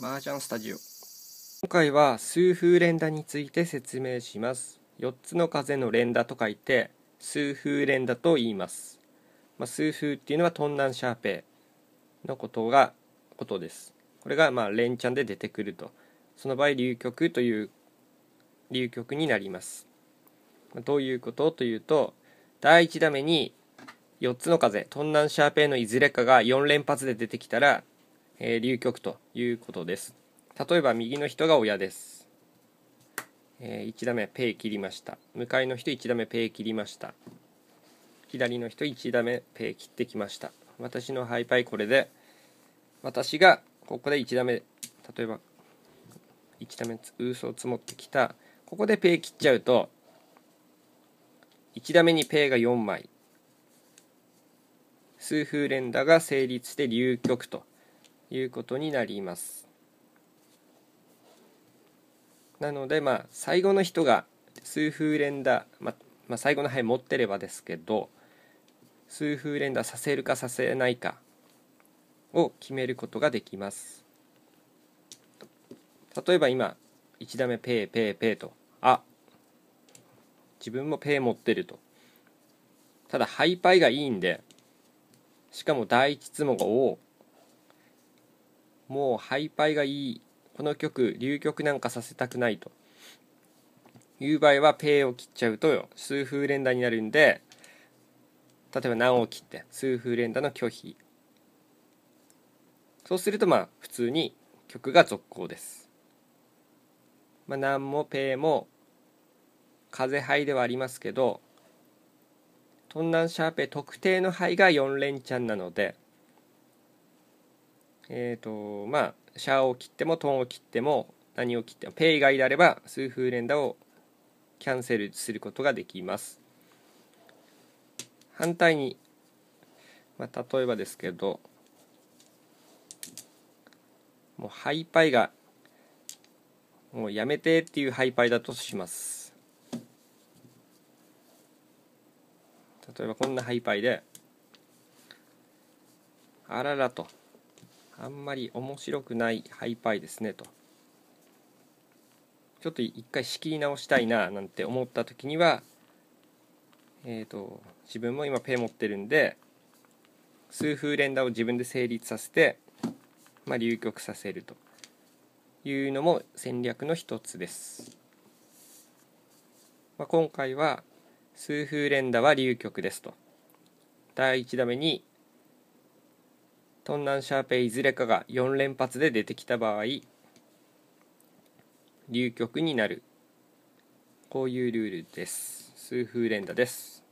麻雀スタジオ今回は数風連打について説明します4つの風の連打と書いて数風連打と言います、まあ、数風っていうのはトンナンシャーペイのことがことですこれがまあ連チャンで出てくるとその場合流局という流局になりますどういうことというと第1打目に4つの風トンナンシャーペイのいずれかが4連発で出てきたらえ流局ということです例えば右の人が親です、え1打目ペイ切りました向かいの人1打目ペイ切りました左の人1打目ペイ切ってきました私のハイパイこれで私がここで1打目例えば1打目嘘を積もってきたここでペイ切っちゃうと1打目にペイが4枚数風連打が成立して流局ということになりますなのでまあ最後の人が数風連打、ままあ、最後の牌持ってればですけど数風連打させるかさせないかを決めることができます例えば今1打目ペーペーペーとあ自分もペー持ってるとただハイパイがいいんでしかも第1つもがおおもうハイパイがいいこの曲流曲なんかさせたくないという場合はペーを切っちゃうと数風連打になるんで例えば何を切って数風連打の拒否そうするとまあ普通に曲が続行です、まあ、何もペーも風牌ではありますけどトンナンシャーペ特定の牌が4連チャンなのでえっ、ー、とまあシャアを切ってもトーンを切っても何を切ってもペイ以外であれば数風連打をキャンセルすることができます反対に、まあ、例えばですけどもうハイパイがもうやめてっていうハイパイだとします例えばこんなハイパイであららとあんまり面白くないハイパイですねとちょっと一回仕切り直したいななんて思った時にはえっ、ー、と自分も今ペン持ってるんで数風連打を自分で成立させて、まあ、流局させるというのも戦略の一つです、まあ、今回は数風連打は流局ですと第1打目にトンナンシャーペイいずれかが4連発で出てきた場合流局になるこういうルールです数風連打です